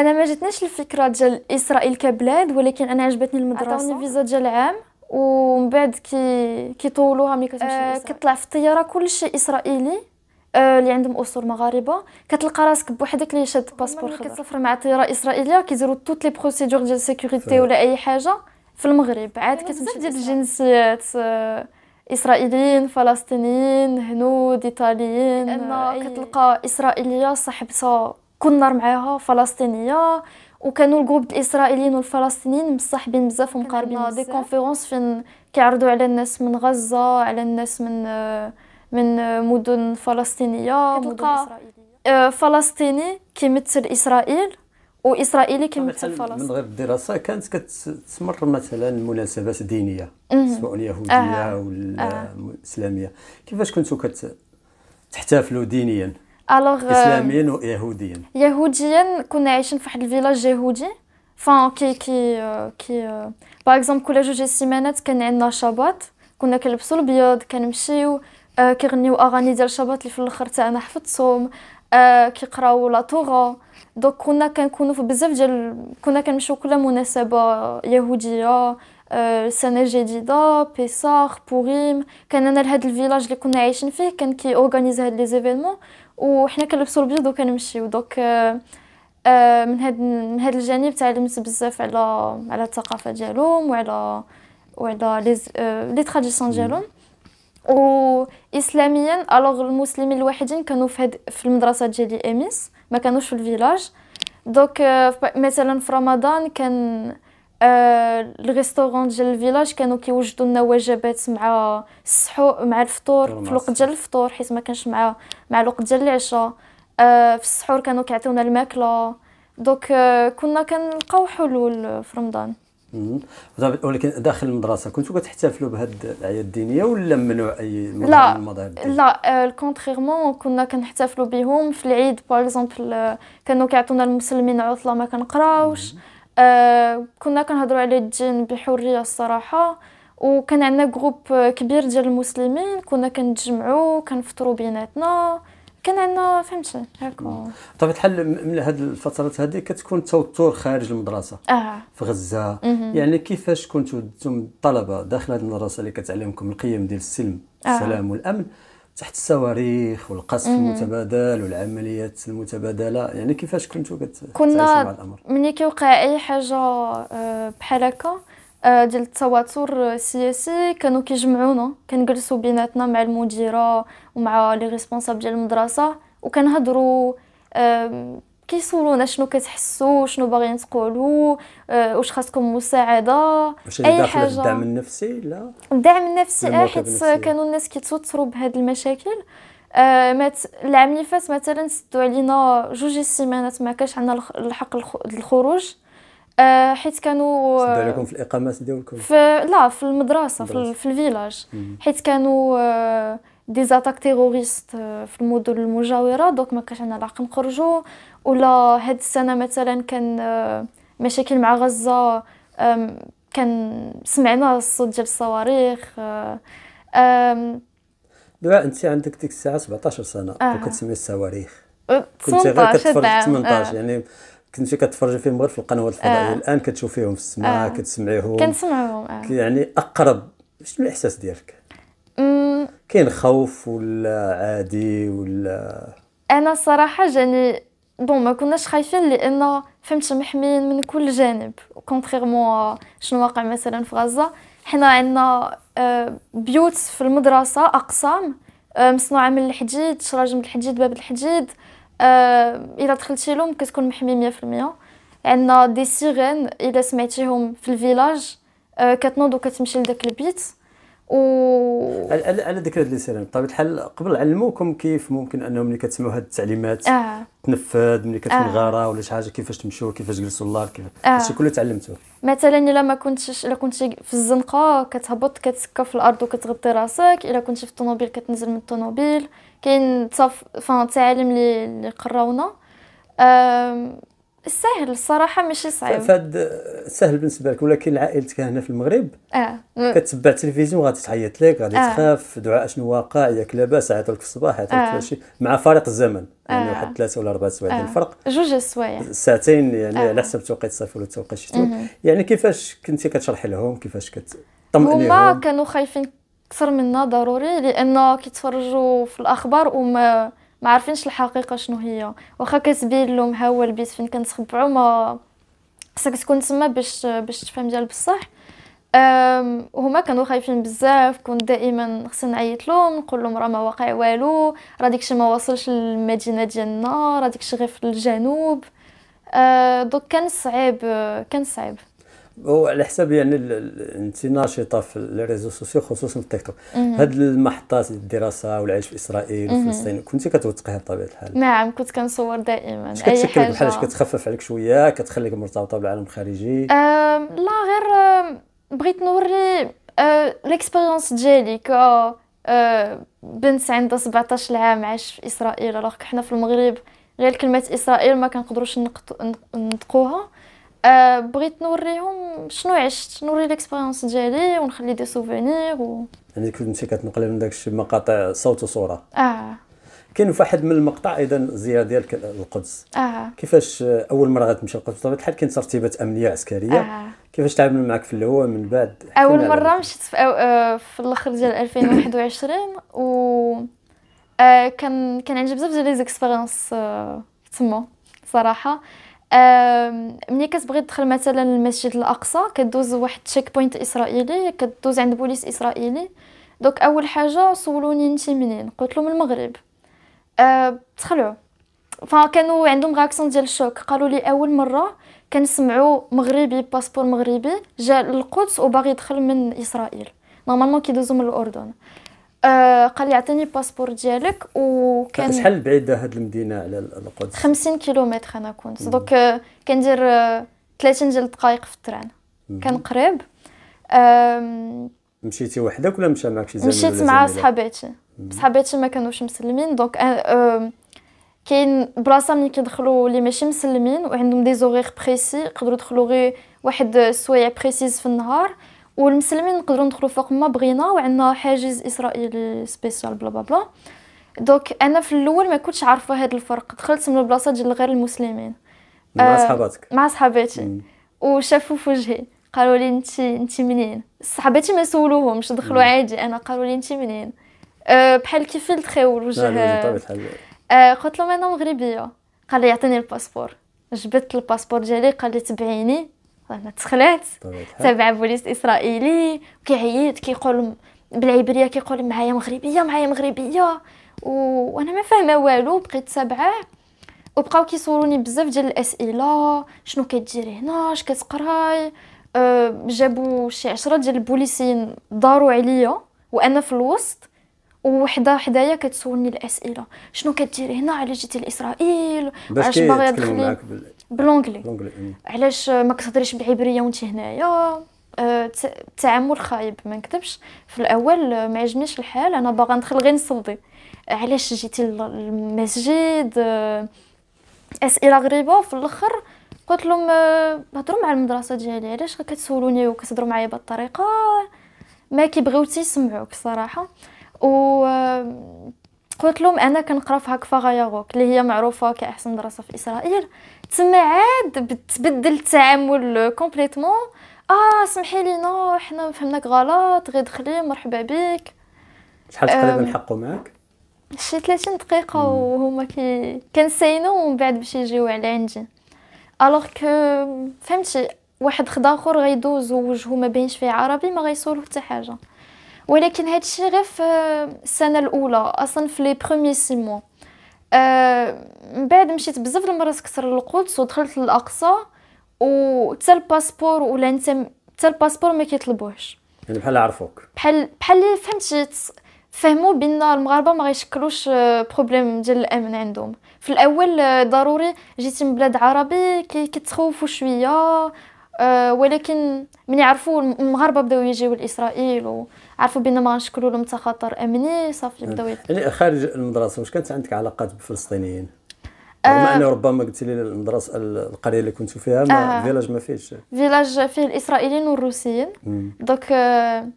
انا ما جاتنيش الفكره ديال اسرائيل كبلاد ولكن انا عجبتني المدرسه عطاوني فيزا ديال عام ومن بعد كي كيطولوها ملي كتمشي آه كطلع في الطياره كلشي اسرائيلي آه اللي عندهم اصول مغاربه كتلقى راسك بوحدك اللي شاد باسبور خضر كتسافر مع طياره اسرائيليه كيديروا توت لي بروسيدور ديال سيكوريتي ولا اي حاجه في المغرب عاد آه، كتمشي ديال الجنسيات آه، اسرائيليين فلسطينيين هنود ايطاليين كتلقى اسرائيليه صاحبتها كنا معاها فلسطينيه وكانوا الجروب الاسرائيليين والفلسطينيين مصاحبين بزاف ومقاربين دي كونفيرونس فين كيعرضوا على الناس من غزه على الناس من من مدن فلسطينيه مدن اسرائيليه آه، فلسطيني كيمثل اسرائيل واسرائيلي كيمثل فلسطين من غير الدراسه كانت كتستمر مثلا مناسبات دينيه سواء يهوديه آه. ولا آه. اسلاميه كيفاش كنتو كتحتفلوا دينيا الوغ اسلاميا ويهوديا يهوديا كنا عايشين في واحد الفيلاج يهودي فان كي كي كي باغ اكزومبل كل جوج سيمانات كان عندنا شباط كنا كنلبسو البيض كنمشيو كيغنيو اغاني ديال الشباط اللي في الاخر تاع انا حفظتهم كيقراو لا توغا دونك كنا كنكونوا في بزاف ديال كنا كنمشيو كل مناسبه يهوديه سنه جديده بيساخ بوريم كان انا لهاد الفيلاج اللي كنا عايشين فيه كان كي اورغانيز هاد لي زيفينمون وحنا كنلبسوا البيض وكنمشيو دوك آه، آه، من هاد من هاد الجانب تعلمت بزاف على على الثقافه ديالهم وعلى وعلى لي تراديسيون آه، ديالهم و اسلاميا الوغ المسلمين الوحيدين كانوا في هاد في المدرسه ديالي اميس ما كانوش في الفيلاج دوك مثلا في رمضان كان آه الريستورون ديال الفيلاج كانوا كيوجدوا لنا وجبات مع السحور مع الفطور في الوقت ديال الفطور حيت ما كانش مع مع الوقت ديال العشاء آه، في السحور كانوا كيعطيونا الماكله دوك آه، كنا كنلقاو حلول في رمضان ولكن داخل المدرسه كنتو كتحتفلوا بهاد الاعياد الدينيه ولا ممنوع اي لا لا الكونتريرمون آه، كنا كنحتفلوا بهم في العيد باغ اكزومبل كانوا كيعطونا المسلمين عطله ما كنقراوش مم. آه، كنا كنهضروا على الدين بحريه الصراحه وكان عندنا جروب كبير ديال المسلمين كنا كنتجمعوا كنفطروا بيناتنا كان عندنا فهمتي هكا طبعا الحال من هاد الفترات هذه كتكون توتر خارج المدرسه آه. في غزه مم. يعني كيفاش كنتو انتم الطلبه داخل هذه المدرسه اللي كتعلمكم القيم ديال السلم آه. السلام والامن تحت الصواريخ والقصف المتبادل والعمليات المتبادله يعني كيفاش كنتو كت كنا مع الامر ملي كيوقع اي حاجه آه، بحال هكا آه، ديال التواتر السياسي كانوا كيجمعونا كنجلسوا بيناتنا مع المديره ومع لي ريسبونسابل ديال المدرسه وكنهضروا كيسولونا شنو كتحسوا شنو باغيين تقولوا أه واش خاصكم مساعده واش اي حاجه الدعم النفسي لا الدعم النفسي آه، حيت كانوا الناس كيتوتروا بهاد المشاكل آه العام اللي فات مثلا سدوا علينا جوج السيمانات ما كانش عندنا الحق الخروج آه، حيت كانوا سدوا عليكم في الاقامات ديالكم في لا في المدرسه في, في الفيلاج حيت كانوا آه دي زاتاك تيغوريست في المدن المجاوره دوك ما كانش عندنا العقل نخرجوا ولا هاد السنه مثلا كان آه، مشاكل مع غزه كان سمعنا الصوت ديال الصواريخ دعاء آه، انت عندك ديك الساعه 17 سنه آه. وكتسمعي الصواريخ أه، كنت غير كتفرج 18 آه. يعني كنتي كتفرجي فيهم غير في القنوات الفضائيه آه. الان كتشوفيهم في السماء آه. كتسمعيهم كنسمعهم آه. يعني اقرب شنو الاحساس ديالك كاين خوف ولا عادي ولا انا الصراحه جاني بون ما كناش خايفين لان فهمت محميين من كل جانب كونتريرمون شنو واقع مثلا في غزه حنا عندنا آه، بيوت في المدرسه اقسام آه، مصنوعه من الحديد شراج من الحديد باب الحديد آه، الا دخلتي لهم كتكون محمي 100% عندنا دي سيرين الا سمعتيهم في الفيلاج كتنوض وكتمشي لداك البيت و على ذكر هذا الانسان بطبيعه الحال قبل علموكم كيف ممكن انهم ملي كتسمعوا هذه التعليمات آه. تنفذ ملي كتكون آه. غاره ولا شي حاجه كيفاش تمشوا كيفاش جلسوا الله كيف آه. هادشي آه. كله تعلمتوه مثلا الا ما كنتش الا كنتي في الزنقه كتهبط كتسكى في الارض وكتغطي راسك الا كنتي في الطوموبيل كتنزل من الطوموبيل كاين تصف فان تعاليم اللي قراونا سهل الصراحه ماشي صعيب فهاد سهل بالنسبه لك ولكن عائلتك هنا في المغرب اه كتبع التلفزيون غادي تعيط لك غادي آه. تخاف دعاء شنو واقع ياك لاباس عيطوا لك في الصباح عيطوا لك آه. مع فارق الزمن آه. يعني واحد ثلاثه ولا اربعه سوايع آه. الفرق جوج سوايع ساعتين يعني آه. على آه. حسب توقيت الصيف ولا توقيت الشتاء يعني كيفاش كنتي كتشرحي لهم كيفاش كتطمئنيهم هما كانوا خايفين اكثر منا ضروري لأن كيتفرجوا في الاخبار وما ما عارفينش الحقيقه شنو هي واخا كتبين لهم ها هو البيت فين كنتخبعوا ما خصك تكون تما باش باش تفهم ديال بصح هما كانوا خايفين بزاف كنت دائما خصني نعيط لهم نقول لهم راه ما واقع والو راه داكشي ما وصلش للمدينه ديالنا راه داكشي غير في الجنوب أه، دوك كان صعيب كان صعيب هو على حساب يعني انت ناشطه في الريزو سوسيو خصوصا في التيك توك هاد المحطات الدراسه والعيش في اسرائيل وفلسطين كنت كتوثقيها بطبيعه الحال نعم كنت كنصور دائما اش كتشكل بحال اش كتخفف عليك شويه كتخليك مرتبطه بالعالم الخارجي لا غير بغيت نوري ليكسبيريونس أه، ديالي ك أه، أه، بنت عندها 17 عام عايش في اسرائيل الوغ حنا في المغرب غير كلمه اسرائيل ما كنقدروش نطقوها آه، بغيت نوريهم شنو عشت نوري ليكسبيريونس ديالي ونخلي دي سوفينير و يعني كنتي كتنقلي من داكشي مقاطع صوت وصوره اه كاين واحد من المقطع ايضا زياره ديالك القدس آه. كيفاش اول مره غتمشي للقدس بطبيعه الحال كاين ترتيبات امنيه عسكريه آه. كيفاش تعاملوا معك في الهواء من بعد اول مره مشيت في, أو... آه، في الاخر ديال 2021 و آه كان كان عندي بزاف ديال ليزيكسبيريونس آه، تما صراحه ملي كتبغي تدخل مثلا المسجد الاقصى كدوز واحد تشيك بوينت اسرائيلي كدوز عند بوليس اسرائيلي دوك اول حاجه سولوني انت منين قلت لهم المغرب أه تخلعوا فكانوا عندهم غاكسون ديال الشوك قالوا لي اول مره كنسمعوا مغربي باسبور مغربي جا للقدس وباغي يدخل من اسرائيل نورمالمون كيدوزو من الاردن آه، قال لي عطيني الباسبور ديالك وكان شحال بعيده هاد المدينه على القدس 50 كيلومتر انا كنت دونك آه، كندير 30 آه، ديال الدقائق في التران كان قريب مشيتي وحدك ولا مشى معك شي زميل مشيت مع صحاباتي صحاباتي ما كانوش مسلمين دونك كاين بلاصه ملي كيدخلوا اللي ماشي مسلمين وعندهم دي زوغيغ بريسي يقدروا يدخلوا غير واحد السوايع بريسيز في النهار والمسلمين نقدروا ندخلوا فوق ما بغينا وعندنا حاجز اسرائيلي سبيسيال بلا بلا بلا دوك انا في الاول ما كنتش عارفه هذا الفرق دخلت من البلاصه ديال غير المسلمين مع آه، صحاباتك مع صحاباتي وشافوا في وجهي قالوا لي انت انت منين صحاباتي ما سولوهمش دخلوا عادي انا قالوا لي انت منين أه بحال كيف تخاو الوجه أه قلت لهم انا مغربيه قال لي يعطيني الباسبور جبت الباسبور ديالي قال لي تبعيني انا تسخلات تابع بوليس اسرائيلي كيعيط كيقول بالعبريه كيقول معايا مغربيه معايا مغربيه و... وانا ما فاهمه والو بقيت سبعه وبقاو كيسولوني بزاف ديال الاسئله شنو كديري هنا اش كتقراي أه جابوا شي عشرة ديال البوليسيين داروا عليا وانا في الوسط وحده حدايا كتسولني الاسئله شنو كديري هنا علاش جيتي لاسرائيل علاش باغيه تدخلي بالونجلي إيه. علاش ما كتهضريش بالعبريه وانت هنايا آه، التعامل خايب ما نكذبش في الاول ما عجبنيش الحال انا باغا ندخل غير نصلي علاش جيتي للمسجد آه، اسئله غريبه في الاخر قلت لهم آه، هضروا مع المدرسه ديالي علاش كتسولوني وكتهضروا معايا بهذه الطريقه ما كيبغيو تيسمعوك صراحه و قلت لهم انا كنقرا في هاكفا غياغوك اللي هي معروفه كاحسن دراسه في اسرائيل تما عاد تبدل التعامل كومبليتمون اه سمحي لينا حنا فهمناك غلط غير دخلي مرحبا بك شحال تقريبا حقوا معاك شي 30 دقيقه وهما كي كنساينو ومن بعد باش يجيو على عندي الوغ كو فهمتي واحد خد اخر غيدوز ووجهو ما بينش فيه عربي ما غيصولو حتى حاجه ولكن هادشي غير في السنه الاولى اصلا في لي بروميي سي موا من بعد مشيت بزاف المرات كسر القدس ودخلت للاقصى و حتى الباسبور ولا انت حتى الباسبور ما كيطلبوهش يعني بحال عرفوك بحال بحال فهمتي فهموا بان المغاربه ما غيشكلوش بروبليم آه، ديال الامن عندهم في الاول آه، ضروري جيتي من بلاد عربي كيتخوفوا شويه آه، ولكن من يعرفوا المغاربه بداو يجيو لاسرائيل و عرفوا بان ما غنشكروا لهم حتى امني صافي نعم. بداو يعني خارج المدرسه واش كانت عندك علاقات بالفلسطينيين آه، رغم آه انه ربما قلت لي المدرسه القريه اللي كنت فيها ما آه فيلاج ما فيهش فيلاج فيه الاسرائيليين والروسيين دوك آه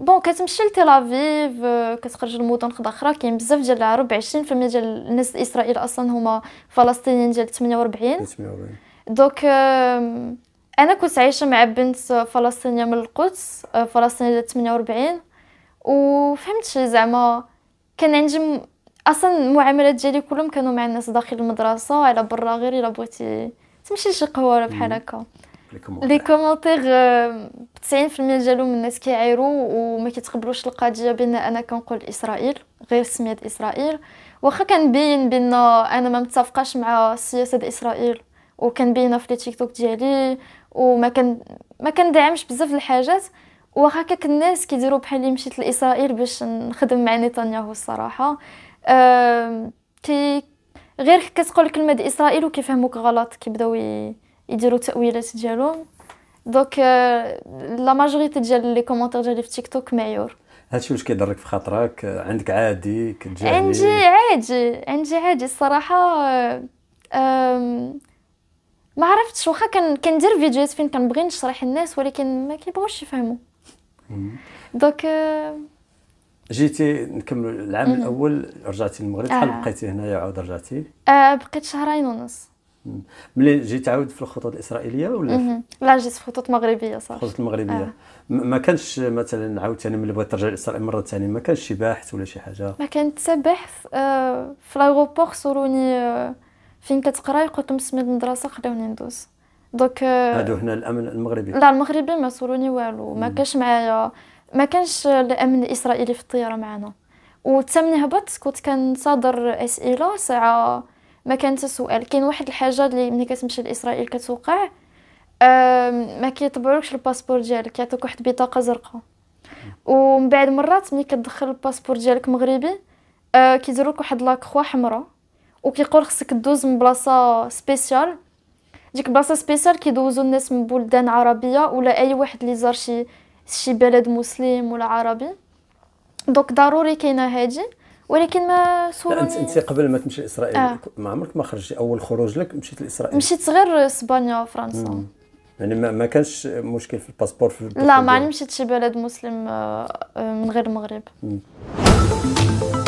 بون كتمشي لتل افيف euh، كتخرج خدا اخرى كاين بزاف ديال العرب 20% ديال الناس اسرائيل اصلا هما فلسطينيين ديال 48 48 دوك انا كنت عايشه مع بنت فلسطينيه من القدس آه، فلسطينيه 48 وفهمت شي زعما كان عندي اصلا المعاملات ديالي كلهم كانوا مع الناس داخل المدرسه على برا غير الا بغيتي تمشي لشي قهوه بحال هكا لي كومونتير آه، 90% ديالهم الناس كيعيروا وما كيتقبلوش القضيه بان انا كنقول اسرائيل غير سميه اسرائيل واخا كنبين بان انا ما متفقاش مع السياسه ديال اسرائيل وكنبينها في لي تيك توك ديالي وما كان ما كندعمش بزاف الحاجات واخا كاك الناس كيديروا بحال اللي مشيت لاسرائيل باش نخدم مع نتنياهو الصراحه كي غير كتقول كلمه دي اسرائيل وكيفهموك غلط كيبداو يديروا تاويلات ديالهم دونك أه، لا ماجوريتي ديال لي كومونتير ديالي في تيك توك معيور هادشي واش كيضرك في خاطرك عندك عادي كتجاهلي عندي عادي عندي عادي الصراحه أم ما عرفتش واخا كندير فيديوهات فين كنبغي نشرح الناس ولكن ما كيبغوش يفهموا دونك euh، جيتي نكمل العام مم. الاول رجعتي للمغرب شحال آه. بقيتي هنايا عاود رجعتي آه بقيت شهرين ونص ملي جيت عاود في الخطوط الاسرائيليه ولا لا جيت في خطوط مغربيه صافي خطوط مغربيه آه. ما كانش مثلا عاوتاني ملي بغيت ترجع لاسرائيل مره ثانيه ما كانش شي باحث ولا شي حاجه ما كان حتى باحث آه في لايغوبور صوروني آه فين كتقرا لهم سميت المدرسه خليوني ندوز دوك هادو هنا الامن المغربي لا المغربي ما سولوني والو ما كانش معايا ما كانش الامن الاسرائيلي في الطياره معنا وتمني هبط كنت كنصادر اسئله ساعه ما كان حتى سؤال كاين واحد الحاجه اللي ملي كتمشي لاسرائيل كتوقع ما كيطبعولكش الباسبور ديالك يعطوك واحد البطاقه زرقاء ومن بعد مرات ملي كتدخل الباسبور ديالك مغربي آه، كيديروك واحد لاكخوا حمراء وكيقول خصك دوز من بلاصه سبيسيال ديك بلاصه سبيسيال كيدوزو الناس من بلدان عربيه ولا اي واحد اللي زار شي شي بلد مسلم ولا عربي دونك ضروري كاينه هادي ولكن ما سولوني انت انت قبل ما تمشي لاسرائيل آه. ما عمرك ما خرجتي اول خروج لك مشيت لاسرائيل مشيت غير اسبانيا وفرنسا يعني ما, ما كانش مشكل في الباسبور في لا ما مشيت شي بلد مسلم من غير المغرب مم.